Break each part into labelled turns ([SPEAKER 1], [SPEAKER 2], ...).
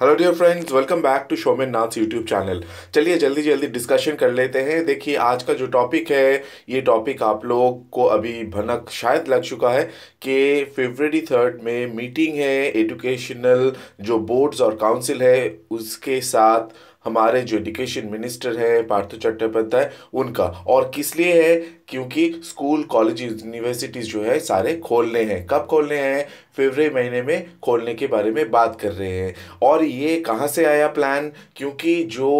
[SPEAKER 1] Hello dear friends welcome back to Soumen Nath YouTube channel चलिए जल्दी जल्दी डिस्कशन कर लेते हैं देखिए आज का जो टॉपिक है ये टॉपिक आप लोग को अभी भनक शायद लग चुका है कि फेबररी थर्ड में मीटिंग है एजुकेशनल जो बोर्ड्स और काउंसिल है उसके साथ हमारे जो एजुकेशन मिनिस्टर हैं पार्थ चट्टोपाध्याय उनका और किस लिए है क्योंकि स्कूल कॉलेज यूनिवर्सिटीज़ जो है सारे खोलने हैं कब खोलने हैं फरवरी महीने में खोलने के बारे में बात कर रहे हैं और ये कहाँ से आया प्लान क्योंकि जो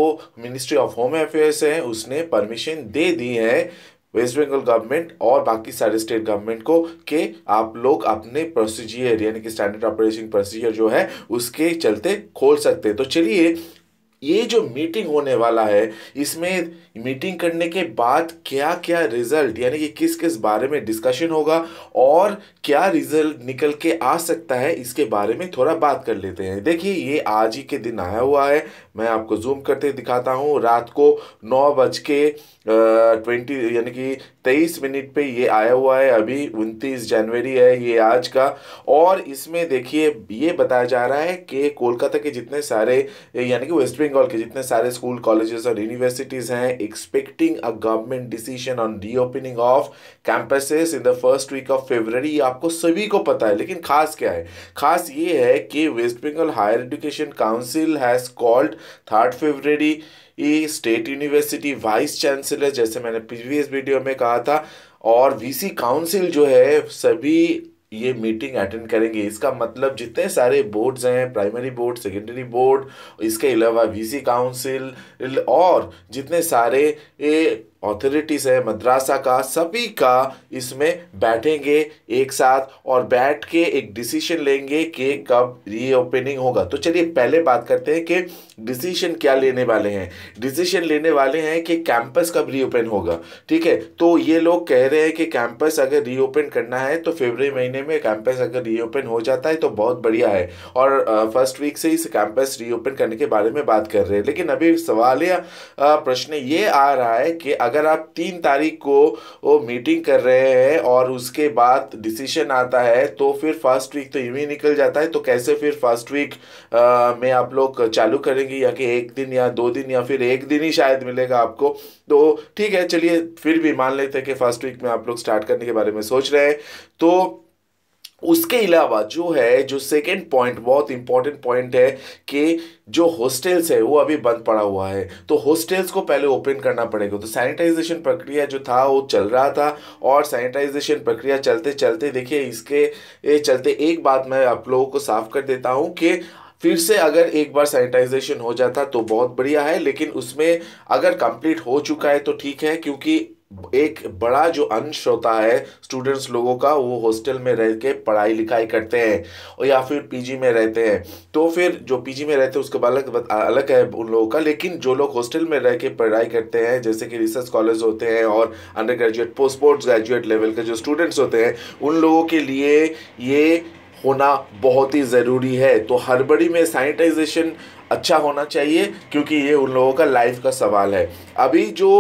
[SPEAKER 1] मिनिस्ट्री ऑफ होम अफेयर्स है उसने परमिशन दे दी है वेस्ट बंगाल गवर्नमेंट और बाकी सारे स्टेट गवर्नमेंट को कि आप लोग अपने प्रोसीजियर यानी कि स्टैंडर्ड ऑपरेशन प्रोसीजर जो है उसके चलते खोल सकते हैं तो चलिए ये जो मीटिंग होने वाला है इसमें मीटिंग करने के बाद क्या क्या रिजल्ट यानी कि किस किस बारे में डिस्कशन होगा और क्या रिजल्ट निकल के आ सकता है इसके बारे में थोड़ा बात कर लेते हैं देखिए ये आज ही के दिन आया हुआ है मैं आपको जूम करते दिखाता हूँ रात को नौ बज के ट्वेंटी यानी कि तेईस मिनट पे ये आया हुआ है अभी उनतीस जनवरी है ये आज का और इसमें देखिए ये बताया जा रहा है कि कोलकाता के जितने सारे यानी कि वेस्ट बंगाल के जितने सारे स्कूल कॉलेजेस और यूनिवर्सिटीज़ हैं expecting a government decision on opening of campuses in the first week of February आपको सभी को पता है लेकिन खास क्या है खास ये है कि West Bengal higher education council has called third February state university vice chancellor जैसे मैंने प्रीवियस वीडियो में कहा था और वीसी काउंसिल जो है सभी ये मीटिंग अटेंड करेंगे इसका मतलब जितने सारे बोर्ड्स हैं प्राइमरी बोर्ड सेकेंडरी बोर्ड इसके अलावा वीसी काउंसिल और जितने सारे अथॉरिटीज़ है मद्रासा का सभी का इसमें बैठेंगे एक साथ और बैठ के एक डिसीजन लेंगे कि कब रीओपनिंग होगा तो चलिए पहले बात करते हैं कि डिसीजन क्या लेने वाले हैं डिसीजन लेने वाले हैं कि कैंपस कब रीओपन होगा ठीक है तो ये लोग कह रहे हैं कि कैंपस अगर रीओपन करना है तो फेबर महीने में कैंपस अगर रीओपन हो जाता है तो बहुत बढ़िया है और फर्स्ट वीक से इस कैंपस रीओपन करने के बारे में बात कर रहे हैं लेकिन अभी सवाल या प्रश्न ये आ रहा है कि अगर अगर आप तीन तारीख को वो मीटिंग कर रहे हैं और उसके बाद डिसीजन आता है तो फिर फर्स्ट वीक तो यूँ ही निकल जाता है तो कैसे फिर फर्स्ट वीक में आप लोग चालू करेंगे या कि एक दिन या दो दिन या फिर एक दिन ही शायद मिलेगा आपको तो ठीक है चलिए फिर भी मान लेते हैं कि फर्स्ट वीक में आप लोग स्टार्ट करने के बारे में सोच रहे हैं तो उसके अलावा जो है जो सेकेंड पॉइंट बहुत इंपॉर्टेंट पॉइंट है कि जो हॉस्टेल्स है वो अभी बंद पड़ा हुआ है तो हॉस्टेल्स को पहले ओपन करना पड़ेगा तो सैनिटाइजेशन प्रक्रिया जो था वो चल रहा था और सैनिटाइजेशन प्रक्रिया चलते चलते देखिए इसके चलते एक बात मैं आप लोगों को साफ कर देता हूँ कि फिर से अगर एक बार सैनिटाइजेशन हो जाता तो बहुत बढ़िया है लेकिन उसमें अगर कंप्लीट हो चुका है तो ठीक है क्योंकि एक बड़ा जो अंश होता है स्टूडेंट्स लोगों का वो हॉस्टल में रह के पढ़ाई लिखाई करते हैं और या फिर पीजी में रहते हैं तो फिर जो पीजी में रहते हैं बाद अलग अलग है उन लोगों का लेकिन जो लोग हॉस्टल में रह के पढ़ाई करते हैं जैसे कि रिसर्च कॉलेज होते हैं और under graduate post post graduate level के जो स्टूडेंट्स होते हैं उन लोगों के लिए ये होना बहुत ही ज़रूरी है तो हर बड़ी में सैनिटाइजेशन अच्छा होना चाहिए क्योंकि ये उन लोगों का लाइफ का सवाल है अभी जो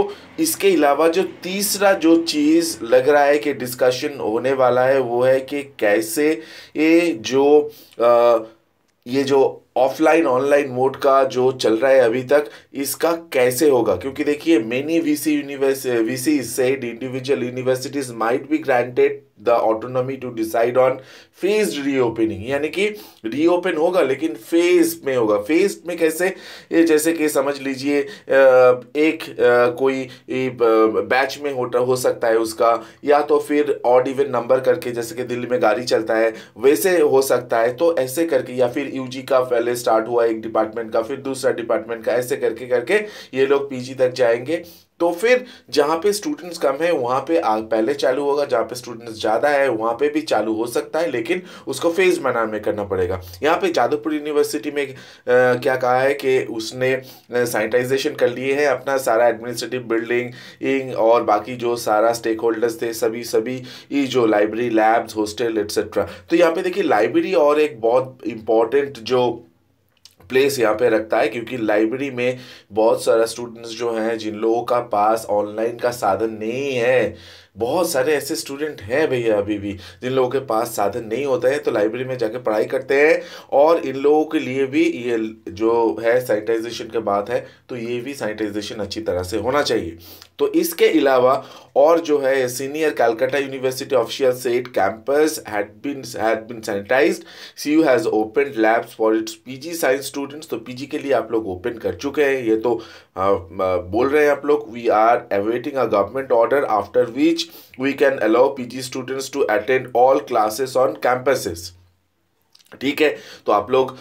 [SPEAKER 1] इसके अलावा जो तीसरा जो चीज़ लग रहा है कि डिस्कशन होने वाला है वो है कि कैसे ये जो आ, ये जो ऑफलाइन ऑनलाइन मोड का जो चल रहा है अभी तक इसका कैसे होगा क्योंकि देखिए many V C universe V C said individual universities might be granted the autonomy to decide on phase reopening यानी कि रीओपन होगा लेकिन फेज में होगा फेज में कैसे ये जैसे कि समझ लीजिए एक कोई बैच में होता हो सकता है उसका या तो फिर ऑड इवन नंबर करके जैसे कि दिल्ली में गाड़ी चलता है वैसे हो सकता है तो ऐसे करके या फिर यूजी का पहले स्टार्ट हुआ एक डिपार्टमेंट का फिर दूसरा डिपार्टमेंट का ऐसे करके करके ये लोग पीजी तक जाएंगे तो फिर जहाँ पे स्टूडेंट्स कम है वहाँ पे आग पहले चालू होगा जहाँ पे स्टूडेंट्स ज़्यादा है वहाँ पे भी चालू हो सकता है लेकिन उसको फेज़ मैनर में करना पड़ेगा यहाँ पे जादवपुर यूनिवर्सिटी में आ, क्या कहा है कि उसने सैनिटाइजेशन कर लिए है अपना सारा एडमिनिस्ट्रेटिव बिल्डिंग और बाकी जो सारा स्टेक होल्डर्स थे सभी सभी ये जो लाइब्रेरी लैब्स हॉस्टल एट्सेट्रा तो यहाँ पर देखिए लाइब्रेरी और एक बहुत इंपॉर्टेंट जो प्लेस यहाँ पे रखता है क्योंकि लाइब्रेरी में बहुत सारा स्टूडेंट्स जो हैं जिन लोगों का पास ऑनलाइन का साधन नहीं है बहुत सारे ऐसे स्टूडेंट हैं भैया अभी भी जिन लोगों के पास साधन नहीं होता है तो लाइब्रेरी में जाके पढ़ाई करते हैं और इन लोगों के लिए भी ये जो है सैनिटाइजेशन के बात है तो ये भी सैनिटाइजेशन अच्छी तरह से होना चाहिए तो इसके अलावा और जो है senior Calcutta university official set campus had had has open labs for its G science students तो पी के लिए आप लोग ओपन कर चुके हैं ये तो आ, हाँ, आ, बोल रहे हैं आप लोग we are awaiting a government order after which we can allow PG students to attend all classes on campuses. ठीक है तो आप लोग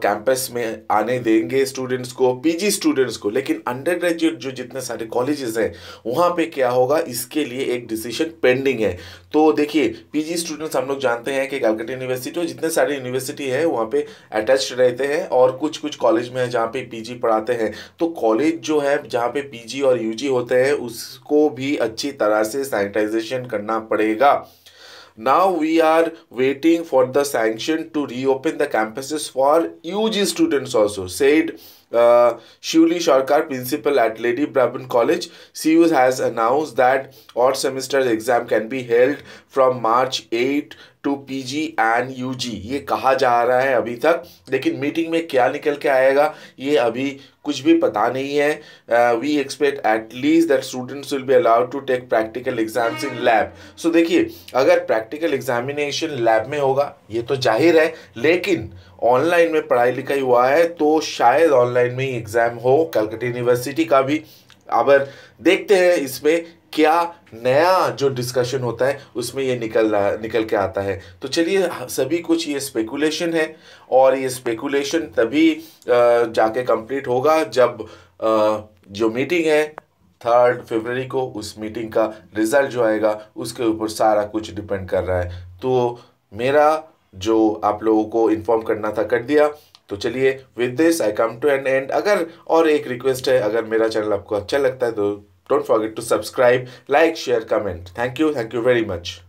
[SPEAKER 1] कैंपस में आने देंगे स्टूडेंट्स को पीजी स्टूडेंट्स को लेकिन अंडर ग्रेजुएट जो जितने सारे कॉलेजेस हैं वहाँ पे क्या होगा इसके लिए एक डिसीजन पेंडिंग है तो देखिए पीजी स्टूडेंट्स हम लोग जानते हैं कि कैलकटा यूनिवर्सिटी और जितने सारे यूनिवर्सिटी है वहाँ पे अटैच रहते हैं और कुछ कुछ कॉलेज में है जहाँ पे पी पढ़ाते हैं तो कॉलेज जो है जहाँ पे पी और यू होते हैं उसको भी अच्छी तरह से सैनिटाइजेशन करना पड़ेगा Now we are waiting for the sanction to reopen the campuses for UG students also, said uh, Shuli Sharkar, principal at Lady Brabant College. CU has announced that odd semesters exam can be held from March 8 to PG and UG ये कहा जा रहा है अभी तक लेकिन meeting में क्या निकल के आएगा ये अभी कुछ भी पता नहीं है we expect at least that students will be allowed to take practical exams in lab so देखिए अगर प्रैक्टिकल एग्जामिनेशन लैब में होगा ये तो जाहिर है लेकिन ऑनलाइन में पढ़ाई लिखाई हुआ है तो शायद ऑनलाइन में ही एग्ज़ाम हो कलकत्ता यूनिवर्सिटी का भी अब देखते हैं इसमें क्या नया जो डिस्कशन होता है उसमें ये निकल निकल के आता है तो चलिए सभी कुछ ये स्पेकुलेशन है और ये स्पेकुलेशन तभी जाके कंप्लीट होगा जब जो मीटिंग है थर्ड फरवरी को उस मीटिंग का रिज़ल्ट जो आएगा उसके ऊपर सारा कुछ डिपेंड कर रहा है तो मेरा जो आप लोगों को इन्फॉर्म करना था कर दिया तो चलिए with this I come to an end अगर और एक रिक्वेस्ट है अगर मेरा चैनल आपको अच्छा लगता है तो don't forget to subscribe like share comment thank you thank you very much